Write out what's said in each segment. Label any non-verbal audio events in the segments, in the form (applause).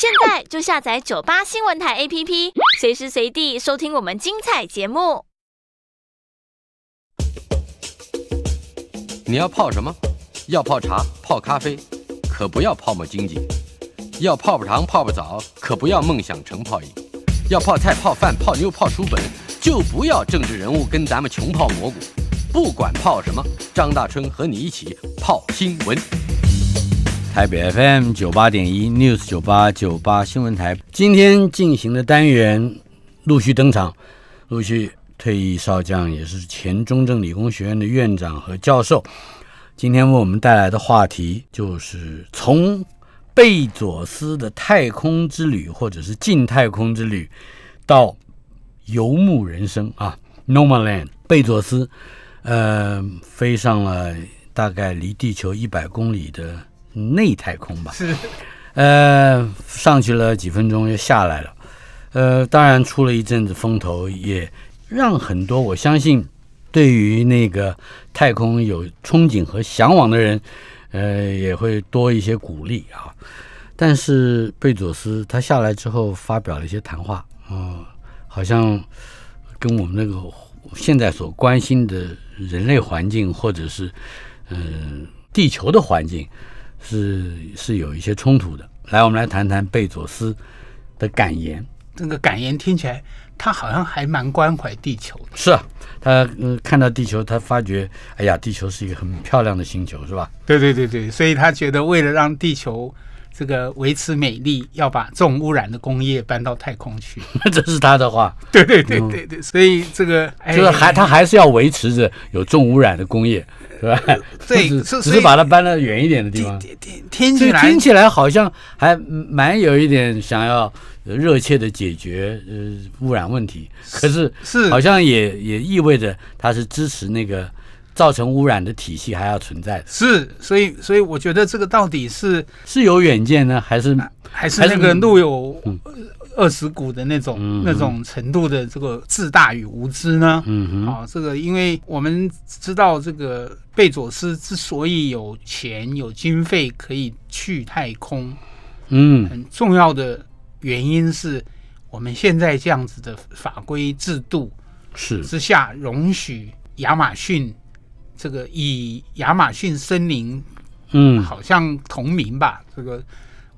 现在就下载九八新闻台 APP，随时随地收听我们精彩节目。你要泡什么？要泡茶泡咖啡，可不要泡沫经济；要泡泡糖、泡泡澡，可不要梦想成泡影；要泡菜泡饭泡妞泡书本，就不要政治人物跟咱们穷泡蘑菇。不管泡什么，张大春和你一起泡新闻。台北 FM 九八点一 News 九八九八新闻台，今天进行的单元陆续登场，陆续退役少将，也是前中正理工学院的院长和教授。今天为我们带来的话题就是从贝佐斯的太空之旅，或者是近太空之旅，到游牧人生啊，Normal Land。贝佐斯，呃，飞上了大概离地球一百公里的。内太空吧，是，呃，上去了几分钟又下来了，呃，当然出了一阵子风头，也让很多我相信对于那个太空有憧憬和向往的人，呃，也会多一些鼓励啊。但是贝佐斯他下来之后发表了一些谈话，嗯，好像跟我们那个现在所关心的人类环境或者是嗯地球的环境。是是有一些冲突的。来，我们来谈谈贝佐斯的感言。这个感言听起来，他好像还蛮关怀地球的。是啊，他看到地球，他发觉，哎呀，地球是一个很漂亮的星球，是吧？对对对对，所以他觉得，为了让地球这个维持美丽，要把重污染的工业搬到太空去。(laughs) 这是他的话。对对对对对，所以这个就是还他还是要维持着有重污染的工业。(laughs) 对，吧？只只是把它搬到远一点的地方，听听起来好像还蛮有一点想要热切的解决呃污染问题，可是是好像也也意味着它是支持那个造成污染的体系还要存在。是，所以所以我觉得这个到底是是有远见呢，还是还是那个路有。二十股的那种那种程度的这个自大与无知呢？啊，这个因为我们知道，这个贝佐斯之所以有钱有经费可以去太空，嗯，很重要的原因是我们现在这样子的法规制度是之下容许亚马逊这个以亚马逊森林嗯好像同名吧这个。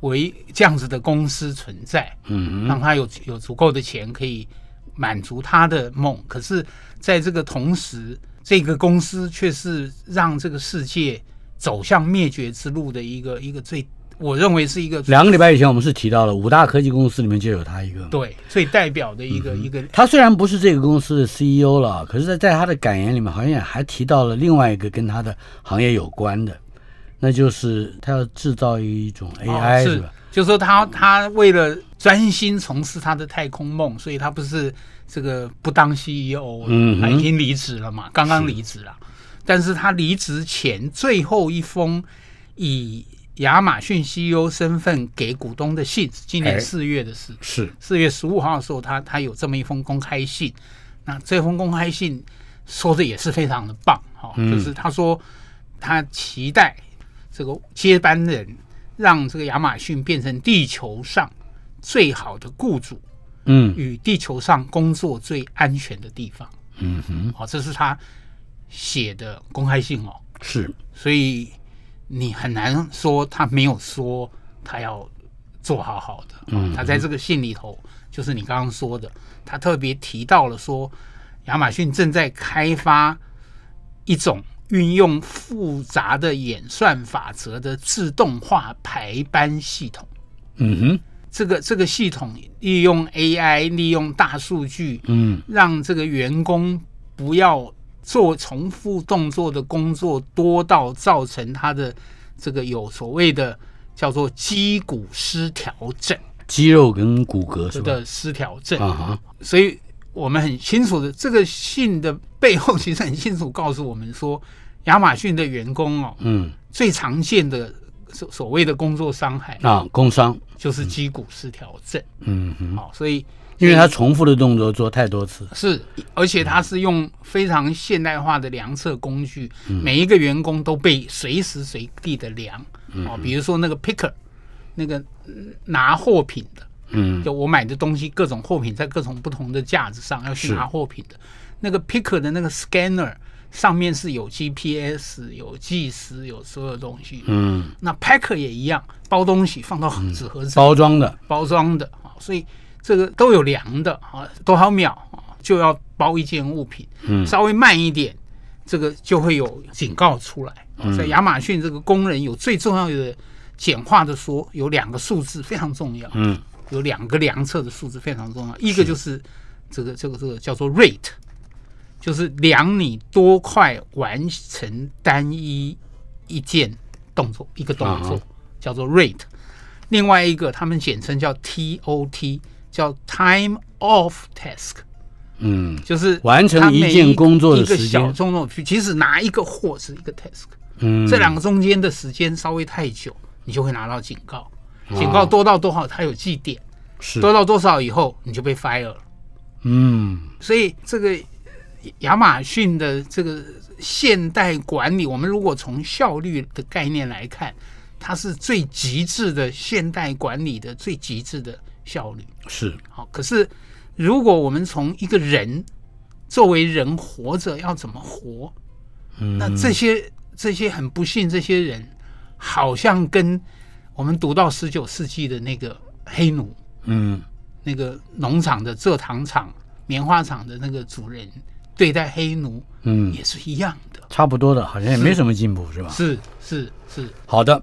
为这样子的公司存在，嗯，让他有有足够的钱可以满足他的梦。可是，在这个同时，这个公司却是让这个世界走向灭绝之路的一个一个最，我认为是一个。两个礼拜以前，我们是提到了五大科技公司里面就有他一个，对，最代表的一个一个。他虽然不是这个公司的 CEO 了，可是，在在他的感言里面，好像也还提到了另外一个跟他的行业有关的。那就是他要制造一种 AI 是吧？就是说他他为了专心从事他的太空梦，所以他不是这个不当 CEO，他已经离职了嘛，刚刚离职了。但是他离职前最后一封以亚马逊 CEO 身份给股东的信，今年四月的事，是四月十五号的时候，他他有这么一封公开信。那这封公开信说的也是非常的棒，哈，就是他说他期待。这个接班人让这个亚马逊变成地球上最好的雇主，嗯，与地球上工作最安全的地方，嗯哼，好，这是他写的公开信哦，是，所以你很难说他没有说他要做好好的，嗯，他在这个信里头，就是你刚刚说的，他特别提到了说，亚马逊正在开发一种。运用复杂的演算法则的自动化排班系统，嗯哼，这个这个系统利用 AI，利用大数据，嗯，让这个员工不要做重复动作的工作多到造成他的这个有所谓的叫做肌骨失调症，肌肉跟骨骼的失调症啊，所以我们很清楚的这个信的背后其实很清楚告诉我们说。亚马逊的员工哦，嗯，最常见的所所谓的工作伤害啊，工伤就是肌骨失调症，嗯嗯，好，所以因为他重复的动作做太多次，是，而且他是用非常现代化的量测工具，每一个员工都被随时随地的量，哦，比如说那个 picker 那个拿货品的，嗯，就我买的东西各种货品在各种不同的架子上要去拿货品的那个 picker 的那个 scanner。上面是有 GPS，有计时，有所有东西。嗯，那 packer 也一样，包东西放到纸盒子包装的，包装的啊。所以这个都有量的啊，多少秒啊，就要包一件物品。嗯，稍微慢一点，这个就会有警告出来。在亚马逊，这个工人有最重要的，简化的说，有两个数字非常重要。嗯，有两个量测的数字非常重要，一个就是这个这个这个叫做 rate。就是量你多快完成单一一件动作，一个动作叫做 rate，另外一个他们简称叫 T O T，叫 time of task，嗯，就是完成一件工作的一个小钟头，其实拿一个货是一个 task，嗯，这两个中间的时间稍微太久，你就会拿到警告，警告多到多少它有计点，是多到多少以后你就被 f i r e 了。嗯，所以这个。亚马逊的这个现代管理，我们如果从效率的概念来看，它是最极致的现代管理的最极致的效率。是好，可是如果我们从一个人作为人活着要怎么活，嗯、那这些这些很不幸，这些人好像跟我们读到十九世纪的那个黑奴，嗯，那个农场的蔗糖厂、棉花厂的那个主人。对待黑奴，嗯，也是一样的，差不多的，好像也没什么进步，是吧？是是是。好的，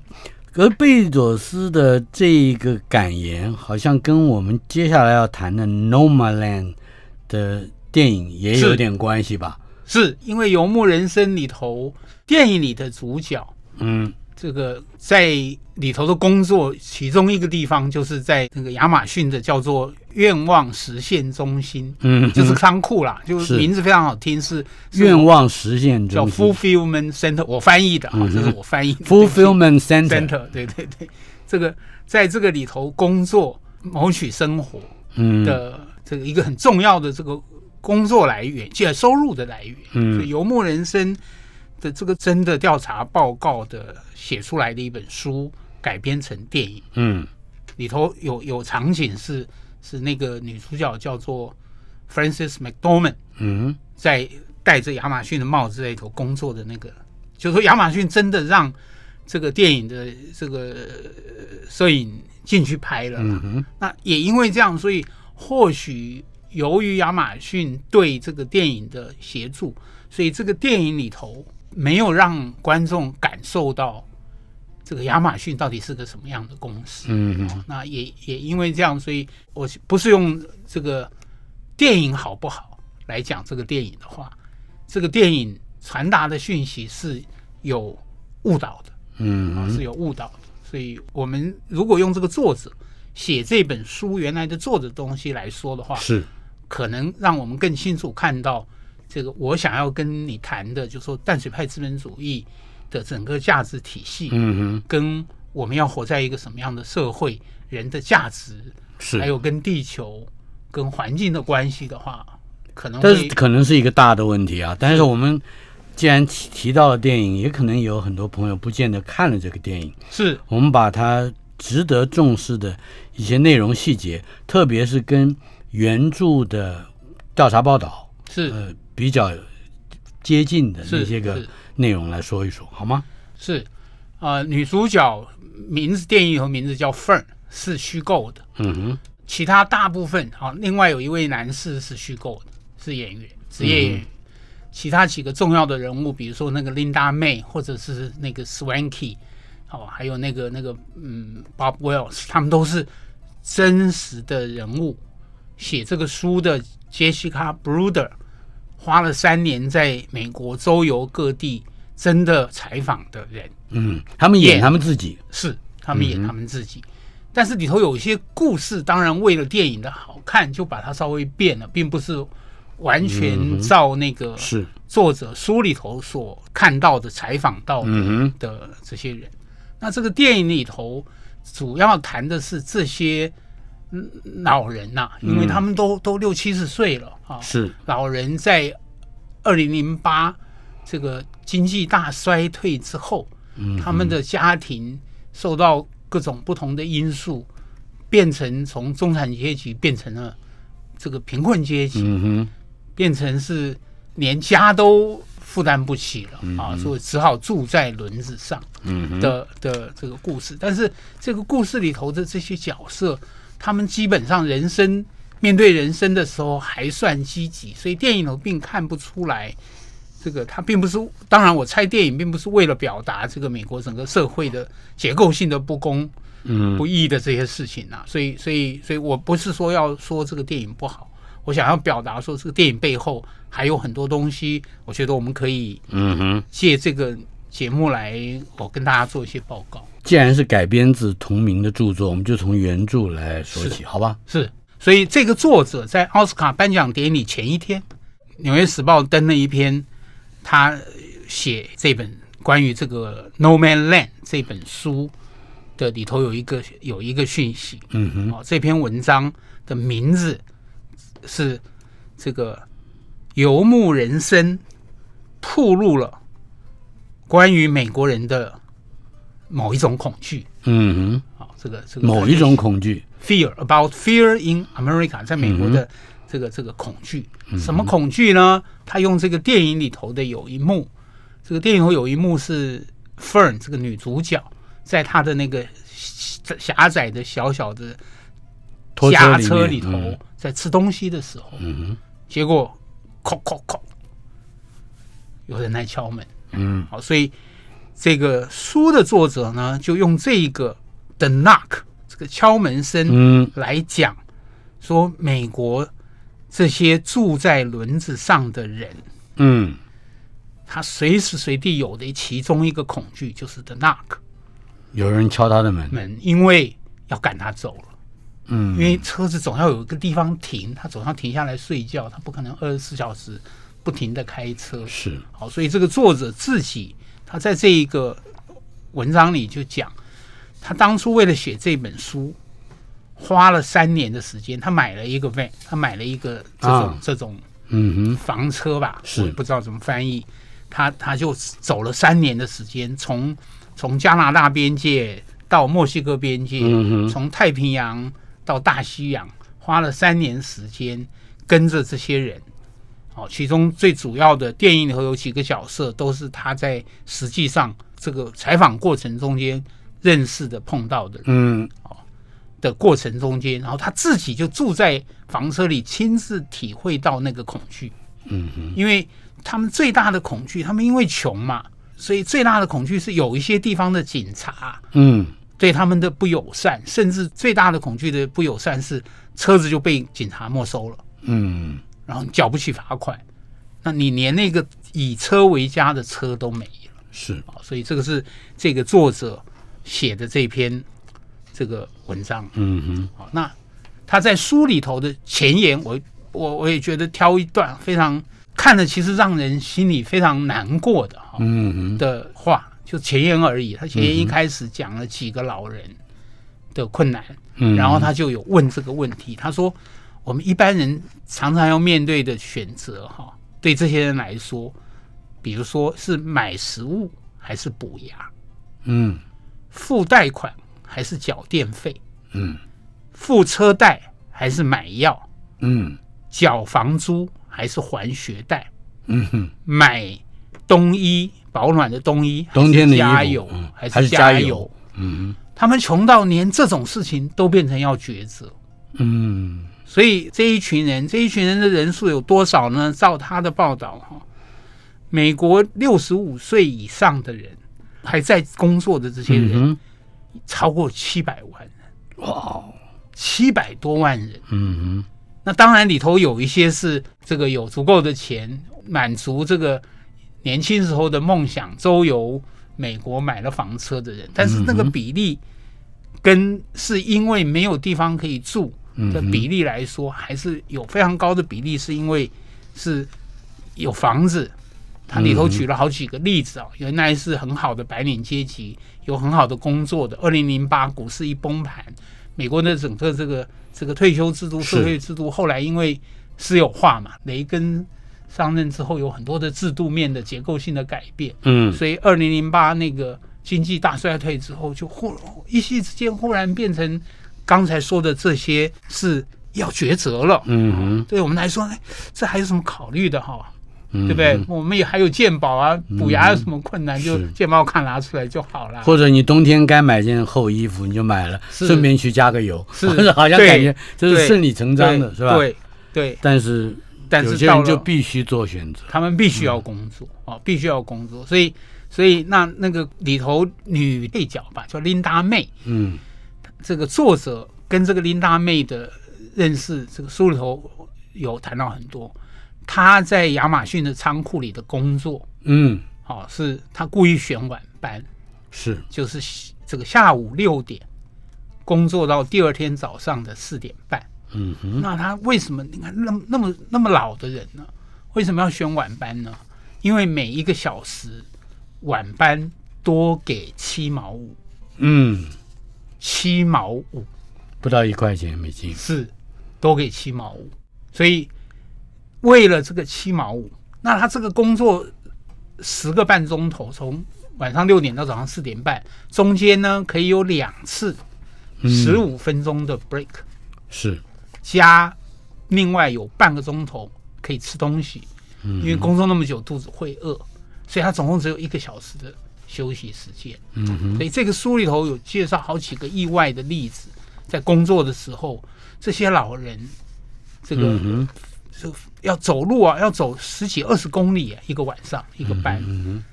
而贝佐斯的这一个感言，好像跟我们接下来要谈的《n o m a l a n d 的电影也有点关系吧？是因为《游牧人生》里头，电影里的主角，嗯。这个在里头的工作，其中一个地方就是在那个亚马逊的叫做“愿望实现中心”，嗯，就是仓库啦，就是名字非常好听，是“愿望实现”叫 “fulfillment center”，我翻译的啊，这是我翻译 “fulfillment (laughs) center”。对对对，这个在这个里头工作谋取生活，嗯的这个一个很重要的这个工作来源，而且收入的来源，嗯，游牧人生。的这个真的调查报告的写出来的一本书改编成电影，嗯，里头有有场景是是那个女主角叫做 f r a n c i s McDormand，嗯，在戴着亚马逊的帽子在里头工作的那个，就说亚马逊真的让这个电影的这个摄影进去拍了，那也因为这样，所以或许由于亚马逊对这个电影的协助，所以这个电影里头。没有让观众感受到这个亚马逊到底是个什么样的公司，嗯嗯，那也也因为这样，所以我不是用这个电影好不好来讲这个电影的话，这个电影传达的讯息是有误导的，嗯是有误导的，所以我们如果用这个作者写这本书原来的作者东西来说的话，是可能让我们更清楚看到。这个我想要跟你谈的，就是说淡水派资本主义的整个价值体系，嗯哼，跟我们要活在一个什么样的社会，人的价值是，还有跟地球、跟环境的关系的话，可能但是可能是一个大的问题啊。但是我们既然提提到了电影，也可能有很多朋友不见得看了这个电影，是我们把它值得重视的一些内容细节，特别是跟原著的调查报道是呃。比较接近的那些个内容来说一说好吗？是啊，女主角名字、电影和名字叫 Fern，是虚构的。嗯哼。其他大部分啊，另外有一位男士是虚构的，是演员，职业演员。其他几个重要的人物，比如说那个 Linda May，或者是那个 Swanky，哦，还有那个那个嗯 Bob Wells，他们都是真实的人物。写这个书的 Jessica Broder。花了三年在美国周游各地，真的采访的人，嗯，他们演他们自己是，他们演他们自己，但是里头有一些故事，当然为了电影的好看，就把它稍微变了，并不是完全照那个是作者书里头所看到的采访到的的这些人。那这个电影里头主要谈的是这些。老人呐，因为他们都都六七十岁了啊。是老人在二零零八这个经济大衰退之后，他们的家庭受到各种不同的因素，变成从中产阶级变成了这个贫困阶级，嗯变成是连家都负担不起了啊，所以只好住在轮子上，嗯的的这个故事。但是这个故事里头的这些角色。他们基本上人生面对人生的时候还算积极，所以电影我并看不出来这个他并不是。当然，我猜电影并不是为了表达这个美国整个社会的结构性的不公、嗯不义的这些事情啊。所以，所以，所以我不是说要说这个电影不好，我想要表达说这个电影背后还有很多东西，我觉得我们可以嗯哼借这个。节目来，我跟大家做一些报告。既然是改编自同名的著作，我们就从原著来说起，好吧？是。所以这个作者在奥斯卡颁奖典礼前一天，《纽约时报》登了一篇他写这本关于这个《No Man Land》这本书的里头有一个有一个讯息。嗯哼。哦，这篇文章的名字是这个《游牧人生》铺露了。关于美国人的某一种恐惧，嗯哼，好，这个这个某一种恐惧，Fear about fear in America，在美国的这个这个恐惧，什么恐惧呢？他用这个电影里头的有一幕，这个电影里有一幕是 Fern 这个女主角在她的那个狭窄的小小的拖车里头在吃东西的时候，嗯哼，结果，叩叩叩，有人来敲门。嗯，好，所以这个书的作者呢，就用这个 the knock 这个敲门声，嗯，来讲说美国这些住在轮子上的人，嗯，他随时随地有的其中一个恐惧就是 the knock，有人敲他的门，门，因为要赶他走了，嗯，因为车子总要有一个地方停，他总要停下来睡觉，他不可能二十四小时。不停的开车是好，所以这个作者自己，他在这一个文章里就讲，他当初为了写这本书，花了三年的时间，他买了一个 van，他买了一个这种这种嗯哼房车吧，是不知道怎么翻译，他他就走了三年的时间，从从加拿大边界到墨西哥边界，从太平洋到大西洋，花了三年时间跟着这些人。哦，其中最主要的电影里头有几个角色，都是他在实际上这个采访过程中间认识的、碰到的，嗯，哦的过程中间，然后他自己就住在房车里，亲自体会到那个恐惧，嗯，因为他们最大的恐惧，他们因为穷嘛，所以最大的恐惧是有一些地方的警察，嗯，对他们的不友善，甚至最大的恐惧的不友善是车子就被警察没收了，嗯。然后缴不起罚款，那你连那个以车为家的车都没了，是啊，所以这个是这个作者写的这篇这个文章，嗯哼，好，那他在书里头的前言，我我我也觉得挑一段非常看了，其实让人心里非常难过的哈，嗯哼的话，就前言而已。他前言一开始讲了几个老人的困难，嗯，然后他就有问这个问题，他说。我们一般人常常要面对的选择，哈，对这些人来说，比如说是买食物还是补牙，嗯，付贷款还是缴电费，嗯，付车贷还是买药，嗯，缴房租还是还学贷，嗯，哼，买冬衣保暖的冬衣，冬天的加油还是加油，嗯，他们穷到连这种事情都变成要抉择，嗯。所以这一群人，这一群人的人数有多少呢？照他的报道，哈，美国六十五岁以上的人还在工作的这些人，超过七百万，人，哇，七百多万人。嗯嗯。那当然，里头有一些是这个有足够的钱满足这个年轻时候的梦想，周游美国，买了房车的人。但是那个比例，跟是因为没有地方可以住。的比例来说，还是有非常高的比例，是因为是有房子。他里头举了好几个例子啊，原来是很好的白领阶级，有很好的工作的。二零零八股市一崩盘，美国的整个这个这个退休制度、社会制度，后来因为私有化嘛，雷根上任之后有很多的制度面的结构性的改变。嗯，所以二零零八那个经济大衰退之后，就忽一夕之间忽然变成。刚才说的这些是要抉择了，嗯，对我们来说，哎，这还有什么考虑的哈？嗯，对不对？我们也还有鉴宝啊，补牙有什么困难，就鉴宝卡拿出来就好了。或者你冬天该买件厚衣服，你就买了，顺便去加个油，是不是？(laughs) 好像感觉就是顺理成章的，是吧？对对。但是，但是到了就必须做选择，他们必须要工作啊，必须要工作，所以，所以那那个里头女配角吧，叫琳达妹，嗯。这个作者跟这个琳达妹的认识，这个书里头有谈到很多。他在亚马逊的仓库里的工作，嗯，好，是他故意选晚班，是，就是这个下午六点工作到第二天早上的四点半。嗯哼，那他为什么你看那那么那么老的人呢？为什么要选晚班呢？因为每一个小时晚班多给七毛五。嗯。七毛五，不到一块钱美金是，多给七毛五。所以为了这个七毛五，那他这个工作十个半钟头，从晚上六点到早上四点半，中间呢可以有两次十五分钟的 break，是加另外有半个钟头可以吃东西，因为工作那么久肚子会饿，所以他总共只有一个小时的。休息时间，嗯哼，所以这个书里头有介绍好几个意外的例子，在工作的时候，这些老人，这个是要走路啊，要走十几二十公里一个晚上一个班，嗯哼，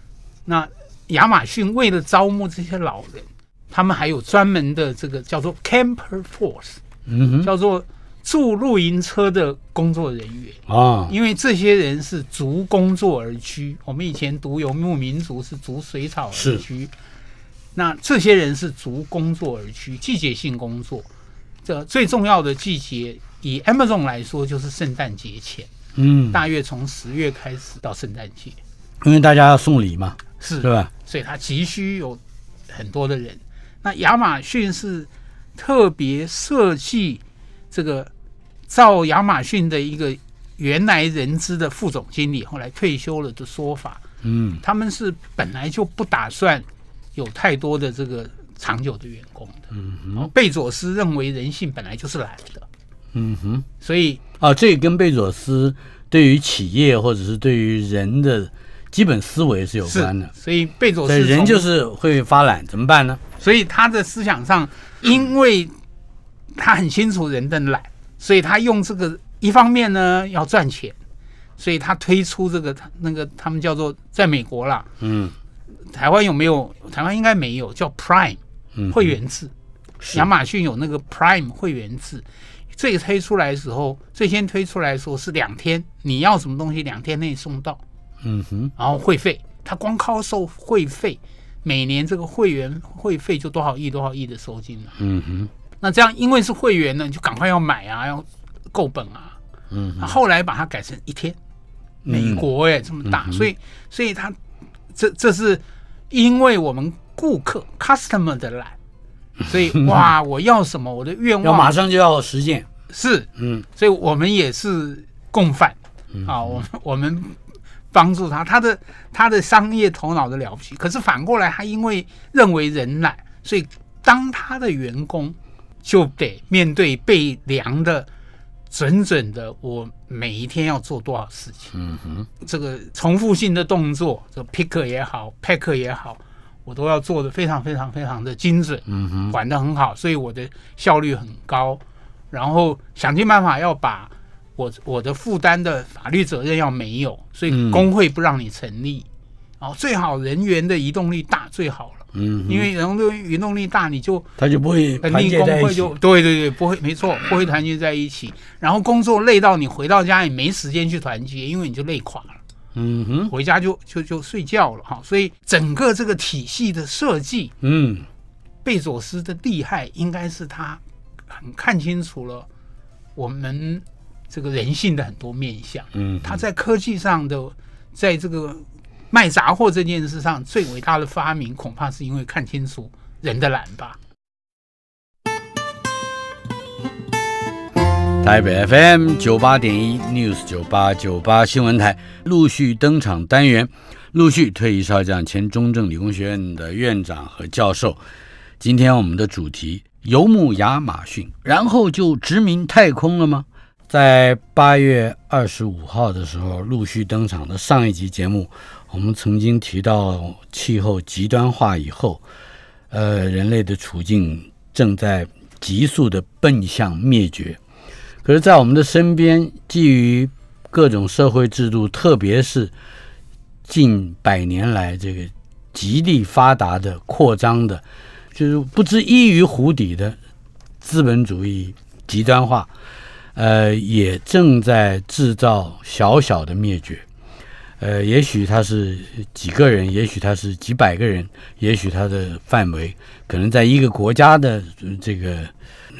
那亚马逊为了招募这些老人，他们还有专门的这个叫做 Camper Force，嗯哼，叫做。住露营车的工作人员啊，因为这些人是逐工作而居。我们以前读游牧民族是逐水草而居，那这些人是逐工作而居，季节性工作。这最重要的季节，以 Amazon 来说就是圣诞节前，嗯，大约从十月开始到圣诞节，因为大家要送礼嘛，是，对吧？所以他急需有很多的人。那亚马逊是特别设计这个。造亚马逊的一个原来人资的副总经理，后来退休了的说法。嗯，他们是本来就不打算有太多的这个长久的员工的。嗯哼，贝佐斯认为人性本来就是懒的。嗯哼，所以啊，这跟贝佐斯对于企业或者是对于人的基本思维是有关的。所以贝佐斯人就是会发懒，怎么办呢？所以他的思想上，因为他很清楚人的懒。所以他用这个一方面呢要赚钱，所以他推出这个那个他们叫做在美国啦，嗯，台湾有没有？台湾应该没有叫 Prime 会员制。亚马逊有那个 Prime 会员制，最推出来的时候，最先推出来说是两天，你要什么东西两天内送到，嗯哼。然后会费，他光靠收会费，每年这个会员会费就多少亿多少亿的收金了，嗯哼。那这样，因为是会员呢，你就赶快要买啊，要够本啊。嗯。后来把它改成一天。美国哎这么大，所以所以他这这是因为我们顾客 customer 的懒，所以 (laughs) 哇，我要什么，我的愿望要马上就要实现。是嗯，所以我们也是共犯啊，我们我们帮助他，他的他的商业头脑的了不起，可是反过来，他因为认为人懒，所以当他的员工。就得面对被量的，准准的，我每一天要做多少事情？嗯哼，这个重复性的动作，这个 pick 也好，pack 也好，我都要做的非常非常非常的精准，嗯哼，管的很好，所以我的效率很高。然后想尽办法要把我我的负担的法律责任要没有，所以工会不让你成立。哦，最好人员的移动力大最好。嗯，因为人动云动力大，你就他就不会团结在一起。对对对，不会，没错，不会团结在一起。然后工作累到你回到家也没时间去团结，因为你就累垮了。嗯哼，回家就就就睡觉了哈。所以整个这个体系的设计，嗯，贝佐斯的厉害应该是他很看清楚了我们这个人性的很多面相。嗯，他在科技上的，在这个。卖杂货这件事上最伟大的发明，恐怕是因为看清楚人的懒吧。台北 FM 九八点一 News 九八九八新闻台陆续登场单元，陆续退役少将、前中正理工学院的院长和教授。今天我们的主题：游牧亚马逊，然后就殖民太空了吗？在八月二十五号的时候陆续登场的上一集节目。我们曾经提到，气候极端化以后，呃，人类的处境正在急速的奔向灭绝。可是，在我们的身边，基于各种社会制度，特别是近百年来这个极力发达的扩张的，就是不知依于湖底的资本主义极端化，呃，也正在制造小小的灭绝。呃，也许他是几个人，也许他是几百个人，也许他的范围可能在一个国家的这个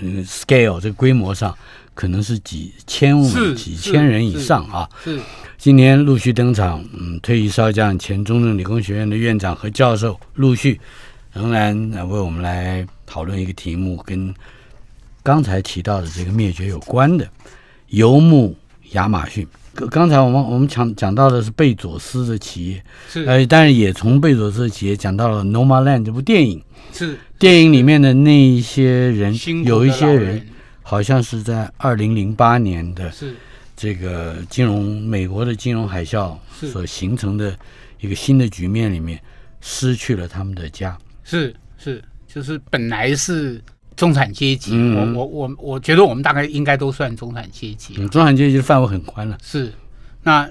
嗯 scale，这个规模上可能是几千、几千人以上啊。是。今年陆续登场，嗯，退役少将、前中正理工学院的院长和教授陆续仍然为我们来讨论一个题目，跟刚才提到的这个灭绝有关的游牧亚马逊。刚才我们我们讲讲到的是贝佐斯的企业，是，呃，但是也从贝佐斯的企业讲到了《Normal Land》这部电影，是，电影里面的那一些人，有一些人，好像是在二零零八年的是，这个金融美国的金融海啸所形成的一个新的局面里面，失去了他们的家，是是，就是本来是。中产阶级，我我我我觉得我们大概应该都算中产阶级。中产阶级的范围很宽了。是，那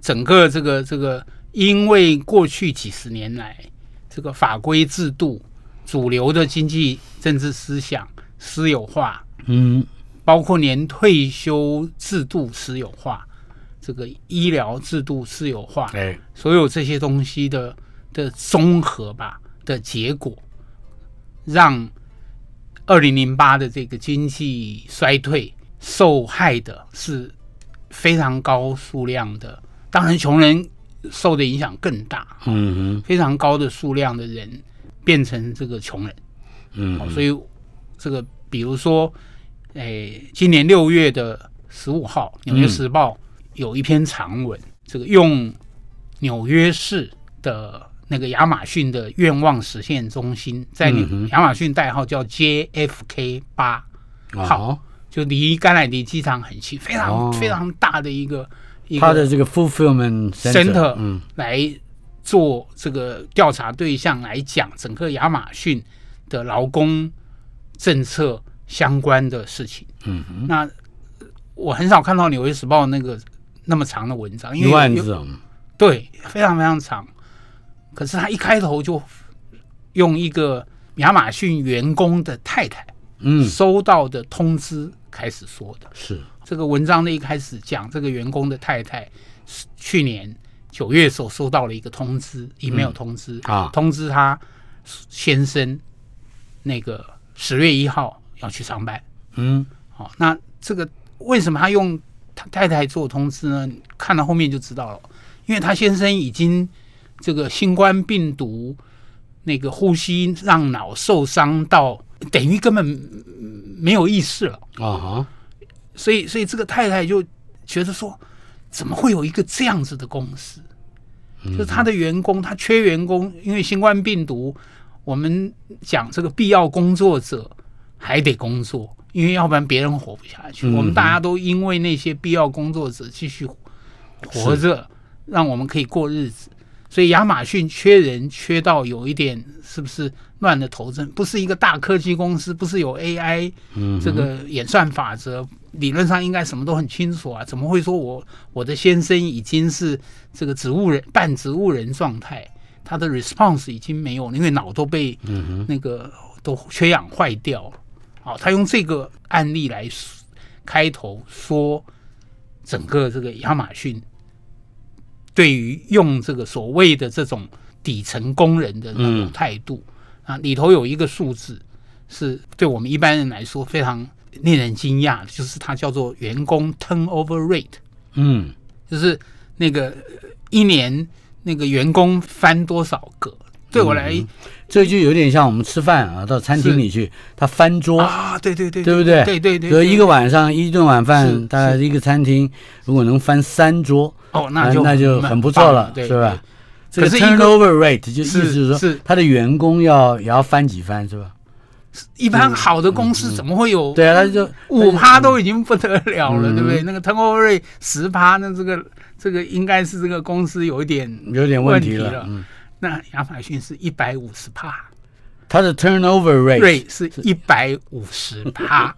整个这个这个，因为过去几十年来，这个法规制度、主流的经济政治思想私有化，嗯，包括年退休制度私有化，这个医疗制度私有化，所有这些东西的的综合吧的结果，让。二零零八的这个经济衰退受害的是非常高数量的，当然穷人受的影响更大。嗯非常高的数量的人变成这个穷人。嗯，所以这个比如说，诶，今年六月的十五号，《纽约时报》有一篇长文，这个用纽约市的。那个亚马逊的愿望实现中心，在你亚马逊代号叫 JFK 八好，就离甘乃迪机场很近，非常非常大的一个。他的这个 fulfilment l center，嗯，来做这个调查对象来讲整个亚马逊的劳工政策相关的事情。嗯，哼，那我很少看到《纽约时报》那个那么长的文章，一万字，对，非常非常长。可是他一开头就用一个亚马逊员工的太太嗯收到的通知开始说的，是这个文章的一开始讲这个员工的太太去年九月所收到了一个通知，也没有通知啊，通知他先生那个十月一号要去上班嗯，好，那这个为什么他用他太太做通知呢？看到后面就知道了，因为他先生已经。这个新冠病毒，那个呼吸让脑受伤到等于根本没有意识了啊哈！所以，所以这个太太就觉得说，怎么会有一个这样子的公司？就他的员工，他缺员工，因为新冠病毒，我们讲这个必要工作者还得工作，因为要不然别人活不下去。我们大家都因为那些必要工作者继续活着，让我们可以过日子。所以亚马逊缺人缺到有一点是不是乱了头阵？不是一个大科技公司，不是有 AI，嗯，这个演算法则理论上应该什么都很清楚啊？怎么会说我我的先生已经是这个植物人半植物人状态，他的 response 已经没有了，因为脑都被那个都缺氧坏掉了。好，他用这个案例来开头说，整个这个亚马逊。对于用这个所谓的这种底层工人的那种态度啊，里头有一个数字，是对我们一般人来说非常令人惊讶，就是它叫做员工 turnover rate，嗯，就是那个一年那个员工翻多少个，对我来这就有点像我们吃饭啊，到餐厅里去，他翻桌啊，对对对，对不对？对对对，隔一个晚上一顿晚饭，大概一个餐厅如果能翻三桌。哦，那就那就很不错了，是吧？这个 turnover rate 就意思是他的员工要也要翻几番，是吧？一般好的公司怎么会有？对啊，他就五趴都已经不得了了，对不对？那个 turnover rate 十趴，那这个这个应该是这个公司有一点有点问题了。那亚马逊是一百五十趴，它的 turnover rate 是一百五十趴。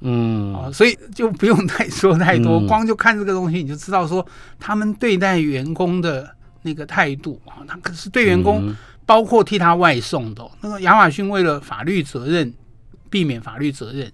嗯啊，所以就不用再说太多，光就看这个东西，你就知道说他们对待员工的那个态度啊，他可是对员工包括替他外送的。那个亚马逊为了法律责任，避免法律责任，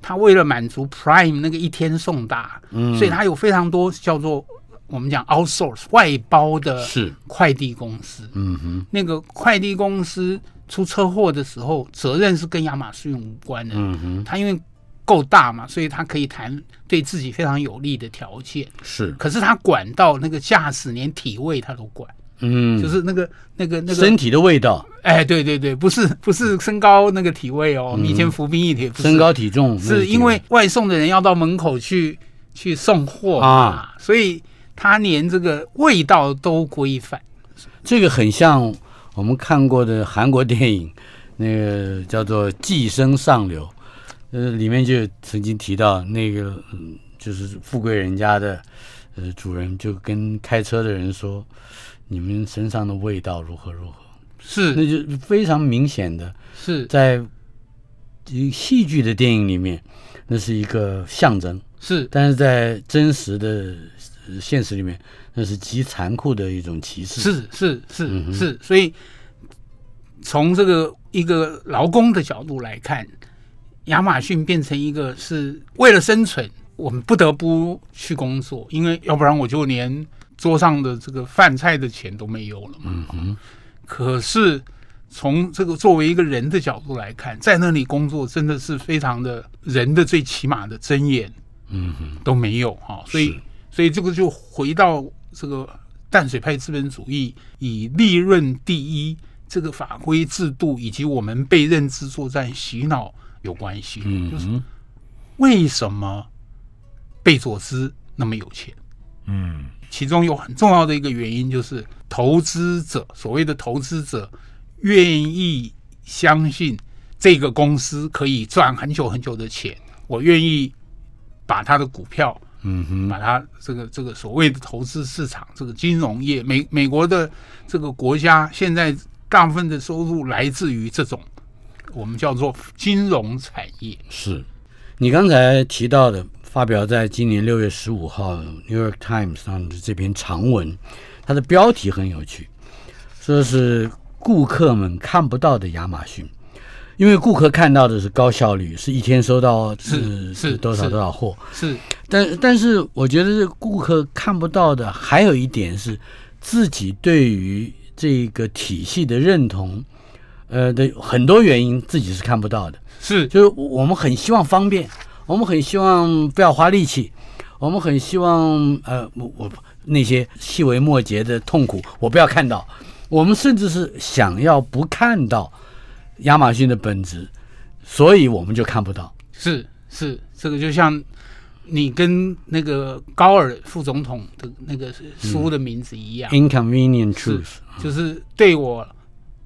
他为了满足 Prime 那个一天送达，嗯，所以他有非常多叫做我们讲 Outsource 外包的快递公司，嗯哼，那个快递公司出车祸的时候，责任是跟亚马逊无关的，嗯哼，他因为。够大嘛，所以他可以谈对自己非常有利的条件。是，可是他管到那个驾驶，连体味他都管。嗯，就是那个那个那个身体的味道。哎，对对对，不是不是身高那个体味哦，以前服兵役的。身高体重是因为外送的人要到门口去去送货啊，所以他连这个味道都规范。这个很像我们看过的韩国电影，那个叫做《寄生上流》。呃，里面就曾经提到那个，就是富贵人家的，呃，主人就跟开车的人说：“你们身上的味道如何如何？”是，那就非常明显的，是在戏剧的电影里面，那是一个象征。是，但是在真实的现实里面，那是极残酷的一种歧视。是是是是，所以从这个一个劳工的角度来看。亚马逊变成一个是为了生存，我们不得不去工作，因为要不然我就连桌上的这个饭菜的钱都没有了嘛。可是从这个作为一个人的角度来看，在那里工作真的是非常的人的最起码的尊严，嗯，都没有哈。所以，所以这个就回到这个淡水派资本主义以利润第一这个法规制度，以及我们被认知作战洗脑。有关系，就是为什么贝佐斯那么有钱？嗯，其中有很重要的一个原因就是投资者，所谓的投资者愿意相信这个公司可以赚很久很久的钱，我愿意把他的股票，嗯哼，把他这个这个所谓的投资市场，这个金融业，美美国的这个国家现在大部分的收入来自于这种。我们叫做金融产业。是，你刚才提到的发表在今年六月十五号《New York Times》上的这篇长文，它的标题很有趣，说是“顾客们看不到的亚马逊”，因为顾客看到的是高效率，是一天收到是是多少多少货，是，但但是我觉得顾客看不到的，还有一点是自己对于这个体系的认同。呃，的很多原因自己是看不到的，是，就是我们很希望方便，我们很希望不要花力气，我们很希望呃，我我那些细微末节的痛苦我不要看到，我们甚至是想要不看到亚马逊的本质，所以我们就看不到。是是，这个就像你跟那个高尔副总统的那个书的名字一样，Inconvenient Truth，就是对我。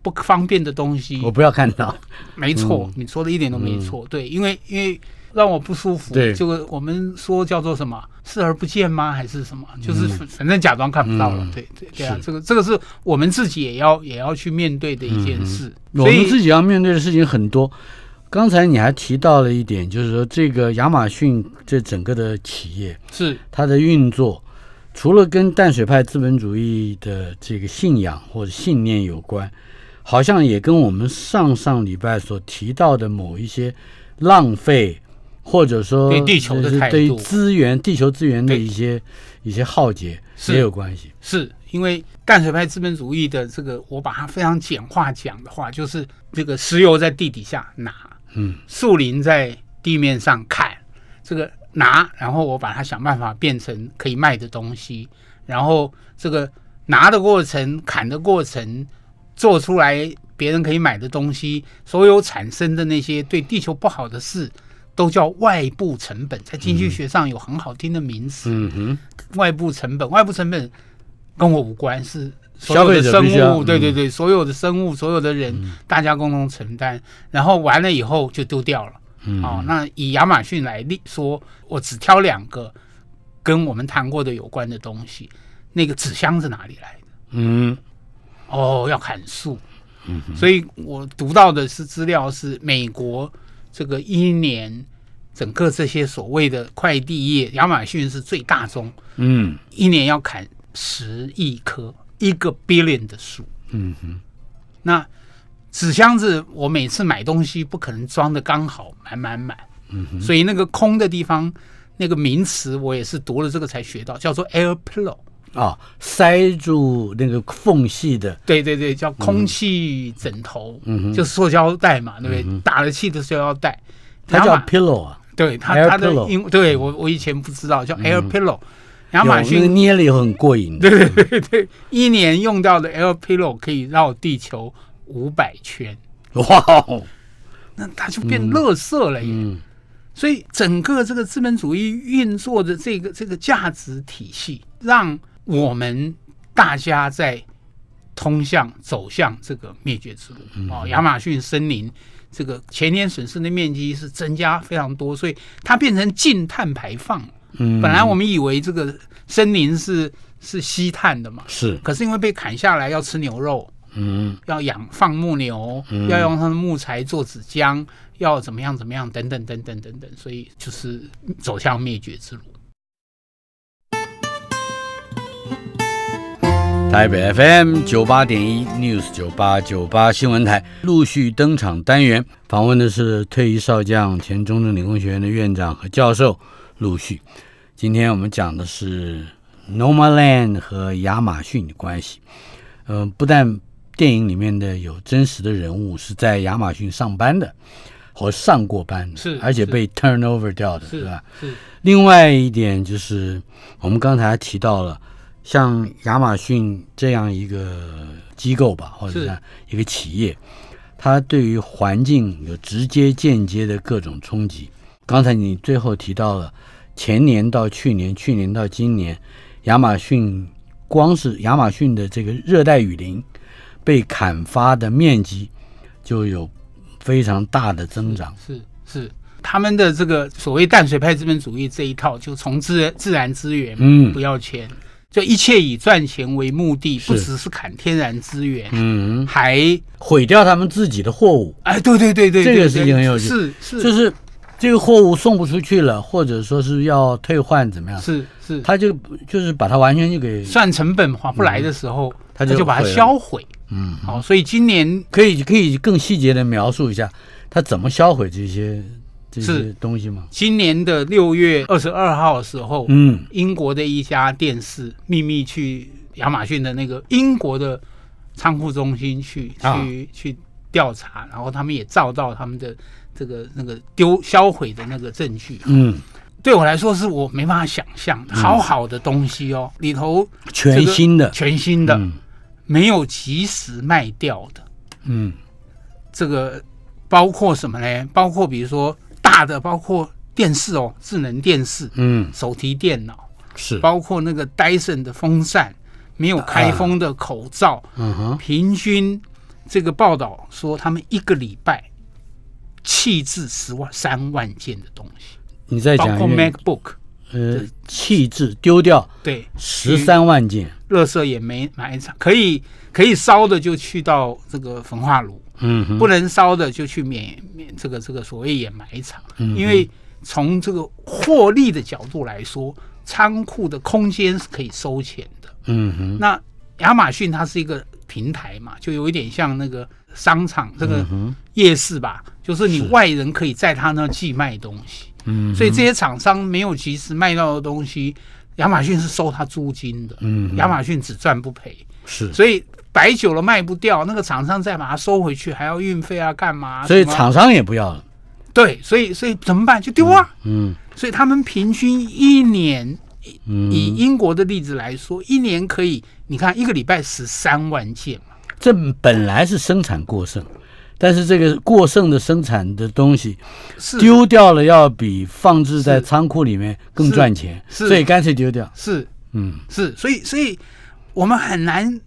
不方便的东西，我不要看到。没错，你说的一点都没错。对，因为因为让我不舒服，对，就我们说叫做什么视而不见吗？还是什么？就是反正假装看不到了。对对对啊，这个这个是我们自己也要也要去面对的一件事。我们自己要面对的事情很多。刚才你还提到了一点，就是说这个亚马逊这整个的企业是它的运作，除了跟淡水派资本主义的这个信仰或者信念有关。好像也跟我们上上礼拜所提到的某一些浪费，或者说，对地球的态度，对资源、地球资源的一些一些浩劫也有关系。是因为淡水派资本主义的这个，我把它非常简化讲的话，就是这个石油在地底下拿，嗯，树林在地面上砍，这个拿，然后我把它想办法变成可以卖的东西，然后这个拿的过程、砍的过程。做出来别人可以买的东西，所有产生的那些对地球不好的事，都叫外部成本，在经济学上有很好听的名词。嗯哼，外部成本，外部成本跟我无关，是消费者的生物。对对对，所有的生物，所有的人，大家共同承担。然后完了以后就丢掉了。哦，那以亚马逊来说，我只挑两个跟我们谈过的有关的东西。那个纸箱子哪里来的？嗯。哦，要砍树，所以我读到的是资料是美国这个一年整个这些所谓的快递业，亚马逊是最大宗，嗯，一年要砍十亿棵，一个 billion 的树，嗯哼。那纸箱子，我每次买东西不可能装的刚好满满满，嗯，所以那个空的地方，那个名词我也是读了这个才学到，叫做 air pillow。啊，塞住那个缝隙的，对对对，叫空气枕头，嗯就是塑胶袋嘛，对不对？打了气的塑胶袋，它叫 pillow 啊，对它它的英，对我我以前不知道叫 air pillow，亚马逊捏了以后很过瘾，对对对，一年用掉的 air pillow 可以绕地球五百圈，哇，那它就变垃圾了，嗯，所以整个这个资本主义运作的这个这个价值体系让。我们大家在通向走向这个灭绝之路哦，亚马逊森林这个前年损失的面积是增加非常多，所以它变成近碳排放。嗯，本来我们以为这个森林是是吸碳的嘛，是，可是因为被砍下来要吃牛肉，嗯，要养放牧牛，要用它的木材做纸浆，要怎么样怎么样等等等等等等，所以就是走向灭绝之路。台北 FM 九八点一 News 九八九八新闻台陆续登场单元访问的是退役少将、前中正理工学院的院长和教授陆续。今天我们讲的是 Normal Land 和亚马逊的关系。嗯，不但电影里面的有真实的人物是在亚马逊上班的和上过班的，是而且被 Turnover 掉的是吧？是。另外一点就是我们刚才提到了。像亚马逊这样一个机构吧，或者是一个企业，它对于环境有直接、间接的各种冲击。刚才你最后提到了，前年到去年，去年到今年，亚马逊光是亚马逊的这个热带雨林被砍伐的面积就有非常大的增长。是是，他们的这个所谓淡水派资本主义这一套，就从自自然资源，嗯，不要钱。就一切以赚钱为目的，不只是砍天然资源，嗯，还毁掉他们自己的货物。哎，对对对对，这个事情很有趣。是，就是这个货物送不出去了，或者说是要退换怎么样？是是，他就就是把它完全就给算成本划不来的时候，他就把它销毁。嗯，好，所以今年可以可以更细节的描述一下他怎么销毁这些。是东西吗？今年的六月二十二号的时候，嗯，英国的一家电视秘密去亚马逊的那个英国的仓库中心去去去调查，然后他们也照到他们的这个那个丢销毁的那个证据。嗯，对我来说是我没办法想象，好好的东西哦，里头全新的、全新的，没有及时卖掉的。嗯，这个包括什么呢？包括比如说。的包括电视哦，智能电视，嗯，手提电脑是，包括那个戴森的风扇，没有开封的口罩，嗯哼，平均这个报道说他们一个礼拜弃置十万三万件的东西，你在讲包括 MacBook，呃，弃置丢掉，对，十三万件，垃圾也没埋场，可以可以烧的就去到这个焚化炉。嗯，不能烧的就去免免这个这个所谓掩埋场，因为从这个获利的角度来说，仓库的空间是可以收钱的。嗯哼，那亚马逊它是一个平台嘛，就有一点像那个商场这个夜市吧，就是你外人可以在他那寄卖东西。嗯，所以这些厂商没有及时卖到的东西，亚马逊是收他租金的。嗯，亚马逊只赚不赔。是，所以。摆久了卖不掉，那个厂商再把它收回去，还要运费啊，干嘛？所以厂商也不要了。对，所以所以怎么办？就丢啊。嗯，所以他们平均一年，以英国的例子来说，一年可以，你看一个礼拜十三万件嘛。这本来是生产过剩，但是这个过剩的生产的东西丢掉了，要比放置在仓库里面更赚钱，所以干脆丢掉。是，嗯，是，所以所以我们很难。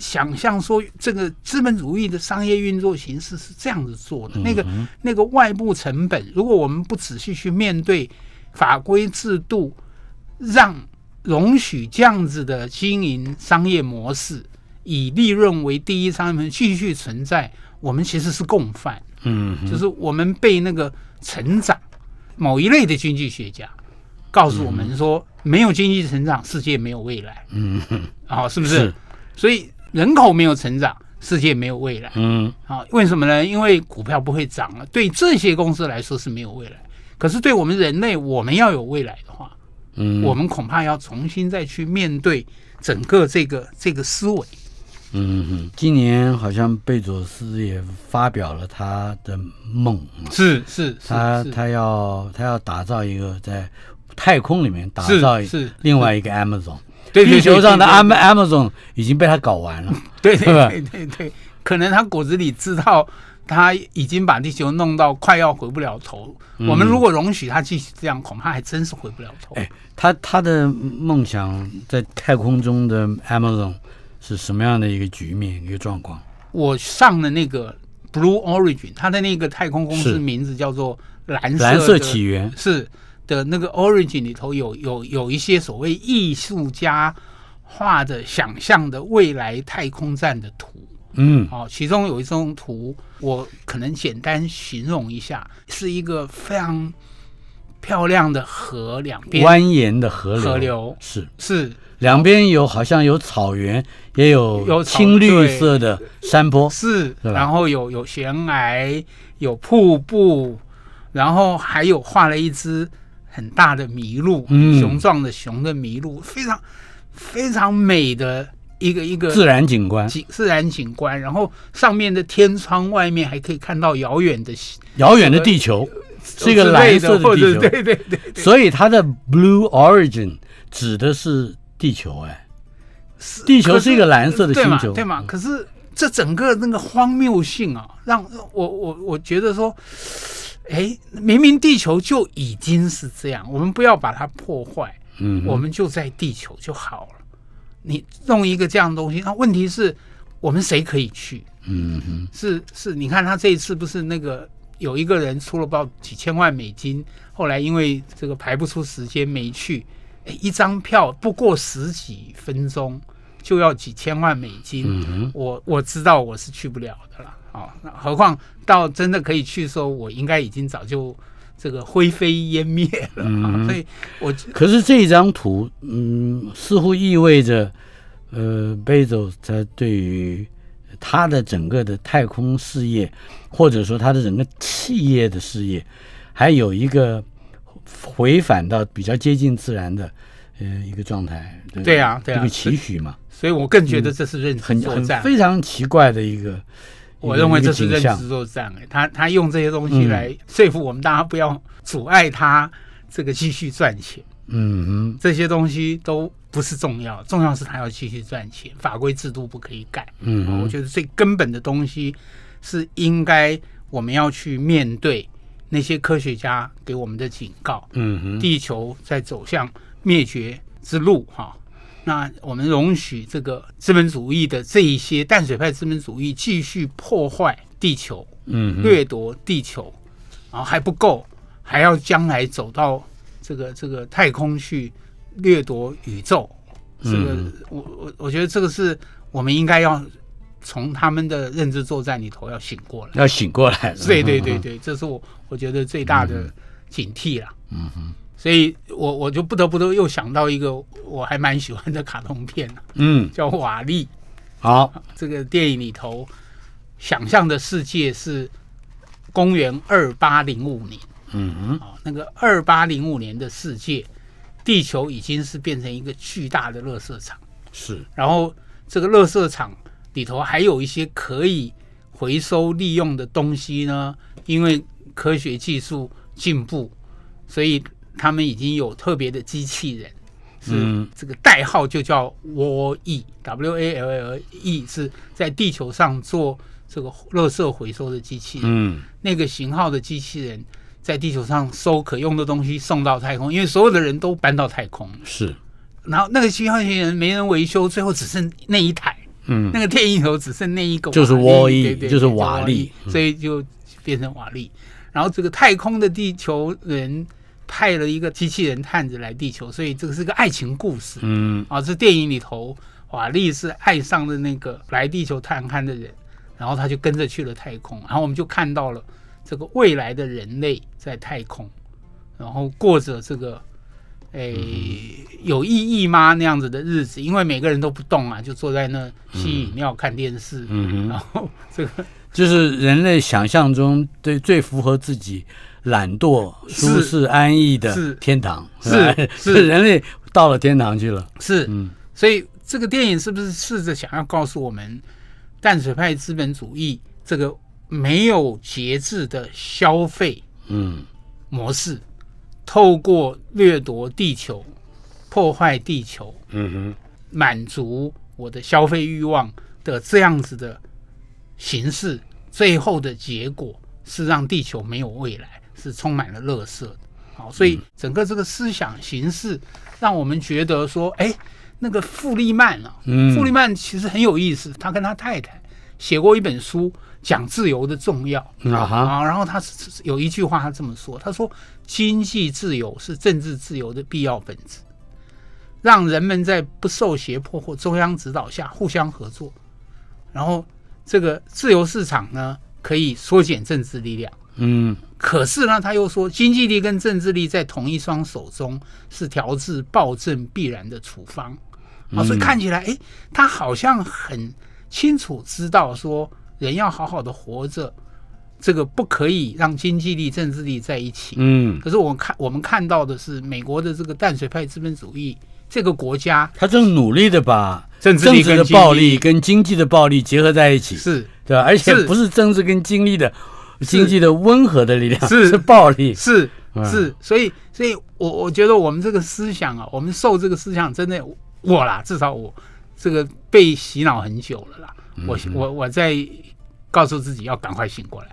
想象说这个资本主义的商业运作形式是这样子做的，那个那个外部成本，如果我们不仔细去面对法规制度，让容许这样子的经营商业模式以利润为第一，模式继续存在，我们其实是共犯。嗯，就是我们被那个成长某一类的经济学家告诉我们说，没有经济成长，世界没有未来。嗯，啊，是不是？所以。人口没有成长，世界没有未来。嗯，好，为什么呢？因为股票不会涨了，对这些公司来说是没有未来。可是对我们人类，我们要有未来的话，嗯，我们恐怕要重新再去面对整个这个这个思维。嗯今年好像贝佐斯也发表了他的梦，是是，他他要他要打造一个在太空里面打造另外一个 Amazon。对地球上的 Amazon 已经被他搞完了，对对 (laughs) 对对对，可能他骨子里知道他已经把地球弄到快要回不了头。我们如果容许他继续这样，恐怕还真是回不了头。哎，他他的梦想在太空中的 Amazon 是什么样的一个局面一个状况？我上的那个 Blue Origin，他的那个太空公司名字叫做蓝蓝色起源是。的那个 Orange 里头有有有一些所谓艺术家画的想象的未来太空站的图，嗯，哦，其中有一种图，我可能简单形容一下，是一个非常漂亮的河两边蜿蜒的河流，河流是是两边有好像有草原，也有有青绿色的山坡，是，然后有有悬崖，有瀑布，然后还有画了一只。很大的麋鹿，雄壮的熊的麋鹿，非常非常美的一个一个自然景观，景自然景观。然后上面的天窗外面还可以看到遥远的遥远的地球，是一个蓝色的地球。对对对，所以它的 Blue Origin 指的是地球，哎，是地球是一个蓝色的星球，对吗？可是这整个那个荒谬性啊，让我我我觉得说。哎，明明地球就已经是这样，我们不要把它破坏。嗯，我们就在地球就好了。你弄一个这样的东西，那问题是，我们谁可以去？嗯，是是，你看他这一次不是那个有一个人出了报几千万美金，后来因为这个排不出时间没去。哎，一张票不过十几分钟就要几千万美金，我我知道我是去不了的了。哦，何况到真的可以去的时候，我应该已经早就这个灰飞烟灭了啊！所以，我可是这一张图，嗯，似乎意味着，呃，贝佐他对于他的整个的太空事业，或者说他的整个企业的事业，还有一个回返到比较接近自然的，呃，一个状态。对呀，对呀，一个期许嘛。所以我更觉得这是认知作很很非常奇怪的一个。我认为这是认知作战，他他用这些东西来说服我们大家不要阻碍他这个继续赚钱。嗯哼，这些东西都不是重要，重要是他要继续赚钱，法规制度不可以改。嗯，我觉得最根本的东西是应该我们要去面对那些科学家给我们的警告。嗯哼，地球在走向灭绝之路，哈。那我们容许这个资本主义的这一些淡水派资本主义继续破坏地球，嗯，掠夺地球，然后还不够，还要将来走到这个这个太空去掠夺宇宙。这个我我我觉得这个是我们应该要从他们的认知作战里头要醒过来，要醒过来对对对对，这是我我觉得最大的警惕了。嗯哼。所以，我我就不得不都又想到一个我还蛮喜欢的卡通片嗯，叫《瓦力》。好，这个电影里头想象的世界是公元二八零五年，嗯，好，那个二八零五年的世界，地球已经是变成一个巨大的垃圾场，是。然后，这个垃圾场里头还有一些可以回收利用的东西呢，因为科学技术进步，所以。他们已经有特别的机器人，是这个代号就叫“瓦 e w A L L E），是在地球上做这个垃圾回收的机器人。嗯，那个型号的机器人在地球上收可用的东西，送到太空，因为所有的人都搬到太空。是，然后那个型号机器人没人维修，最后只剩那一台。嗯，那个电影头只剩那一个，就是瓦砾，就是瓦力，所以就变成瓦力。然后这个太空的地球人。派了一个机器人探子来地球，所以这个是个爱情故事。嗯，啊，这电影里头，瓦力是爱上了那个来地球探勘的人，然后他就跟着去了太空。然后我们就看到了这个未来的人类在太空，然后过着这个诶有意义吗？那样子的日子，因为每个人都不动啊，就坐在那吸饮料、看电视。嗯哼，然后这个就是人类想象中对最符合自己。懒惰、舒适、安逸的天堂，是是 (laughs) 人类到了天堂去了。是，所以这个电影是不是试着想要告诉我们，淡水派资本主义这个没有节制的消费嗯模式，透过掠夺地球、破坏地球，嗯哼，满足我的消费欲望的这样子的形式，最后的结果是让地球没有未来。是充满了乐色的，好，所以整个这个思想形式让我们觉得说，哎，那个富利曼啊，富利曼其实很有意思，他跟他太太写过一本书讲自由的重要啊，然后他是有一句话他这么说，他说经济自由是政治自由的必要本质，让人们在不受胁迫或中央指导下互相合作，然后这个自由市场呢可以缩减政治力量。嗯，可是呢，他又说经济力跟政治力在同一双手中是调制暴政必然的处方。啊，所以看起来，哎，他好像很清楚知道说人要好好的活着，这个不可以让经济力、政治力在一起。嗯，可是我看我们看到的是美国的这个淡水派资本主义这个国家，他正努力的把政治的暴力跟经济的暴力结合在一起，是对吧？而且不是政治跟经济的。经济的温和的力量是是暴力是是，所以所以我我觉得我们这个思想啊，我们受这个思想真的我啦，至少我这个被洗脑很久了啦，我我我在告诉自己要赶快醒过来。